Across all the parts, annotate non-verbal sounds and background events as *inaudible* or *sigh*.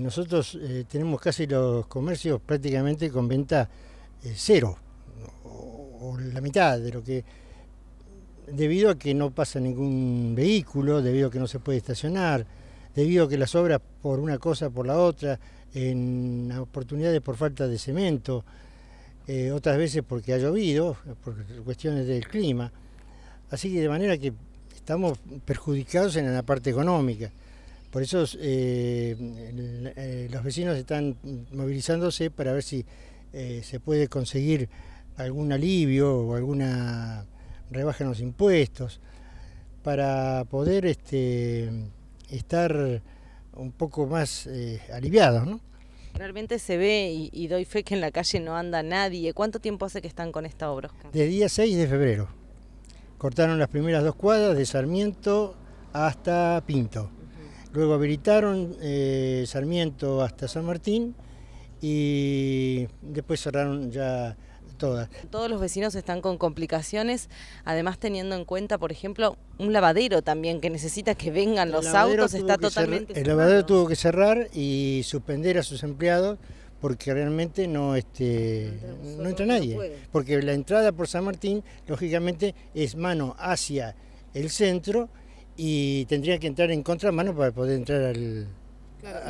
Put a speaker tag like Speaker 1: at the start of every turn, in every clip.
Speaker 1: Nosotros eh, tenemos casi los comercios prácticamente con venta eh, cero, o, la mitad de lo que, debido a que no pasa ningún vehículo, debido a que no se puede estacionar, debido a que las obras por una cosa, por la otra, en oportunidades por falta de cemento, eh, otras veces porque ha llovido, por cuestiones del clima. Así que de manera que estamos perjudicados en la parte económica. Por eso eh, eh, los vecinos están movilizándose para ver si eh, se puede conseguir algún alivio o alguna rebaja en los impuestos para poder este, estar un poco más aliviados.
Speaker 2: Realmente se ve y, y, doy fe que en la calle no anda nadie. ¿Cuánto tiempo hace que están con esta obra?
Speaker 1: De día 6 de febrero. Cortaron las primeras dos cuadras de Sarmiento hasta Pinto. Luego habilitaron eh, Sarmiento hasta San Martín y después cerraron ya todas.
Speaker 2: Todos los vecinos están con complicaciones, además teniendo en cuenta, por ejemplo, un lavadero también que necesita que vengan los autos, está totalmente...
Speaker 1: el lavadero tuvo que cerrar y suspender a sus empleados porque realmente no, este, no, entra nadie. porque la entrada por San Martín, lógicamente, es mano hacia el centro y tendría que entrar en contramano para poder entrar al...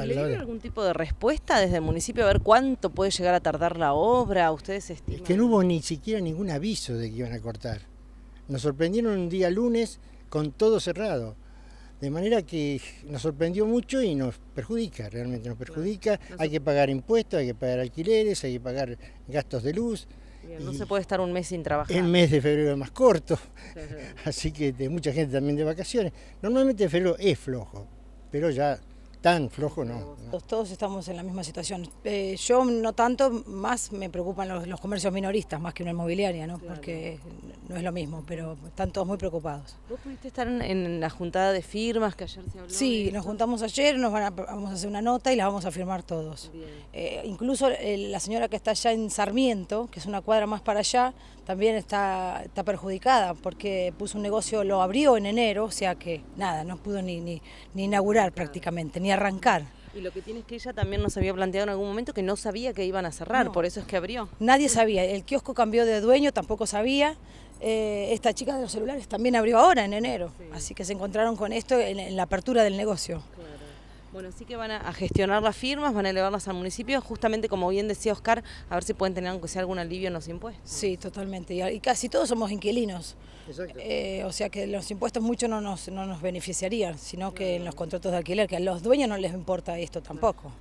Speaker 1: ¿Le algún
Speaker 2: tipo de respuesta desde el municipio a ver cuánto puede llegar a tardar la obra? ¿Ustedes estiman?
Speaker 1: Es que no hubo ni siquiera ningún aviso de que iban a cortar. Nos sorprendieron un día lunes con todo cerrado. De manera que nos sorprendió mucho y nos perjudica, realmente nos perjudica. Hay que pagar impuestos, hay que pagar alquileres, hay que pagar gastos de luz no se
Speaker 2: puede estar un mes sin trabajar. El mes
Speaker 1: de febrero es más corto,
Speaker 2: *laughs*
Speaker 1: así que de mucha gente también de vacaciones. Normalmente febrero es flojo, pero ya tan flojo no.
Speaker 3: Todos pues estamos en la misma situación. Eh, yo no tanto, más me preocupan los, comercios minoristas, más que una inmobiliaria, ¿no? Porque no es lo mismo, pero están todos muy preocupados. ¿Vos pudiste estar en, la juntada de firmas que ayer se habló? Sí, nos juntamos ayer, nos van a, vamos a hacer una nota y la vamos a firmar todos. Eh, incluso eh, la señora que está allá en Sarmiento, que es una cuadra más para allá, también está, está perjudicada porque puso un negocio, lo abrió en enero, o sea que nada, no pudo ni, ni, inaugurar prácticamente, ni arrancar.
Speaker 2: Y lo que tiene es que ella también nos había planteado en algún momento que no sabía que iban a cerrar, por eso es que abrió.
Speaker 3: Nadie sabía, el kiosco cambió de dueño, tampoco sabía. Eh, esta chica de los celulares también abrió ahora, en enero, así que se encontraron con esto en, la apertura del negocio.
Speaker 2: Bueno, sí que van a gestionar las firmas, van a elevarlas al municipio, justamente como bien decía Oscar, a ver si pueden tener aunque sea algún alivio en los impuestos.
Speaker 3: Sí, totalmente, y casi todos somos inquilinos, eh, o sea que los impuestos mucho no nos, no nos beneficiarían, sino que en los contratos de alquiler, que a los dueños no les importa esto tampoco.